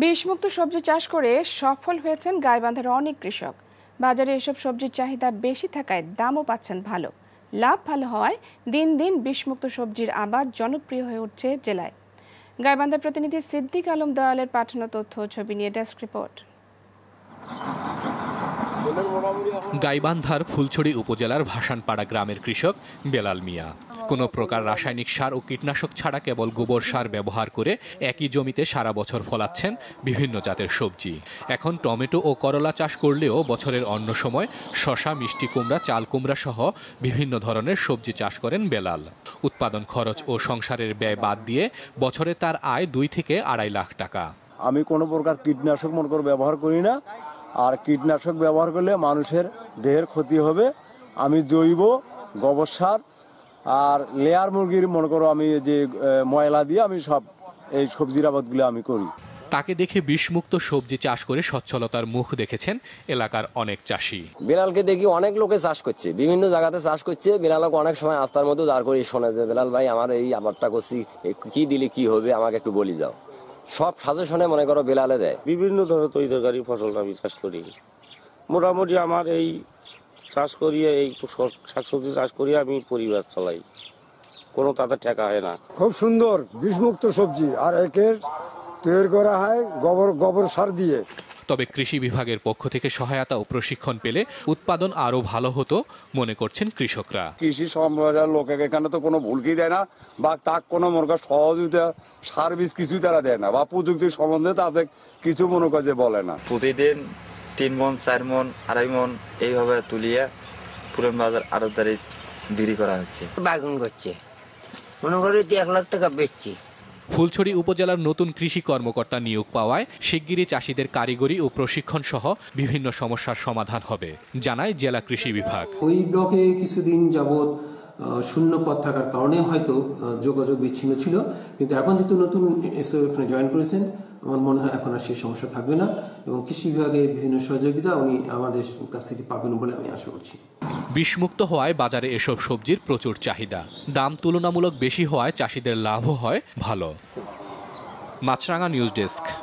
বিষমুক্ত সবজি চাষ করে সফল হয়েছেন গাইবান্ধার অনেক কৃষক বাজারে এসব সবজির চাহিদা বেশি থাকায় দামও পাচ্ছেন ভালো লাভ ভালো হওয়ায় দিন দিন বিষমুক্ত সবজির আবাদ জনপ্রিয় হয়ে উঠছে জেলায় গাইবান্ধার প্রতিনিধি সিদ্দিক আলম দয়ালের পাঠানো তথ্য ছবি নিয়ে ডেস্ক রিপোর্ট গাইবান্ধার ফুলছড়ি উপজেলার ভাসানপাড়া গ্রামের কৃষক বেলাল মিয়া কোনো প্রকার রাসায়নিক সার ও কীটনাশক ছাড়া কেবল গোবর সার ব্যবহার করে একই জমিতে সারা বছর ফলাচ্ছেন বিভিন্ন জাতের সবজি এখন টমেটো ও করলা চাষ করলেও বছরের অন্য সময় শশা মিষ্টি কুমড়া চাল কুমড়া সহ বিভিন্ন ধরনের সবজি চাষ করেন বেলাল উৎপাদন খরচ ও সংসারের ব্যয় বাদ দিয়ে বছরে তার আয় দুই থেকে আড়াই লাখ টাকা আমি কোনো প্রকার কীটনাশক মনে করে ব্যবহার করি না আর কীটনাশক ব্যবহার করলে মানুষের দেহের ক্ষতি হবে আমি জৈব গোবর সার আর লেয়ার মুরগির মনে করো আমি যে ময়লা দিয়ে আমি সব এই সবজির আবাদগুলো আমি করি তাকে দেখে বিষমুক্ত সবজি চাষ করে সচ্ছলতার মুখ দেখেছেন এলাকার অনেক চাষি বিড়ালকে দেখি অনেক লোকে চাষ করছে বিভিন্ন জায়গাতে চাষ করছে বিড়ালকে অনেক সময় আস্তার মতো দাঁড় করে শোনা যে বিড়াল ভাই আমার এই আবারটা করছি কি দিলে কি হবে আমাকে একটু বলি যাও সব সাজেশনে মনে করো বিড়ালে দেয় বিভিন্ন ধরনের তৈরি ফসলটা ফসল আমি চাষ করি মোটামুটি আমার এই চাষ করিয়ে এই শাকসবজি চাষ করিয়ে আমি পরিবার চালাই কোনো তাতে ঠেকা হয় না খুব সুন্দর বিষমুক্ত সবজি আর একে তৈরি করা হয় গোবর গোবর সার দিয়ে তবে কৃষি বিভাগের পক্ষ থেকে সহায়তা ও প্রশিক্ষণ পেলে উৎপাদন আরও ভালো হতো মনে করছেন কৃষকরা কৃষি সম্প্রদায়ের লোকে এখানে তো কোনো ভুলকি দেয় না বা তার কোনো মনে সহযোগিতা সার্ভিস কিছুই তারা দেয় না বা প্রযুক্তির সম্বন্ধে তাদের কিছু মনে করে বলে না প্রতিদিন তিন মন চার মন আড়াই মন এইভাবে তুলিয়া পুরন বাজার আড়তদারি বিক্রি করা হচ্ছে বাগান করছে মনে করি এক লাখ টাকা বেচছি ফুলছড়ি উপজেলার নতুন কৃষি কর্মকর্তা নিয়োগ পাওয়ায় শিগগিরই চাষিদের কারিগরি ও প্রশিক্ষণ সহ বিভিন্ন সমস্যার সমাধান হবে জানায় জেলা কৃষি বিভাগ ওই ব্লকে কিছুদিন যাবৎ শূন্য পথ থাকার কারণে হয়তো যোগাযোগ বিচ্ছিন্ন ছিল কিন্তু এখন যেহেতু নতুন জয়েন করেছেন আমার মনে হয় এখন আর সেই সমস্যা থাকবে না এবং কৃষি বিভাগে বিভিন্ন সহযোগিতা উনি আমাদের কাছ থেকে পাবেন বলে আমি আশা করছি বিষমুক্ত হওয়ায় বাজারে এসব সবজির প্রচুর চাহিদা দাম তুলনামূলক বেশি হওয়ায় চাষিদের লাভও হয় ভালো মাছরাঙা নিউজ ডেস্ক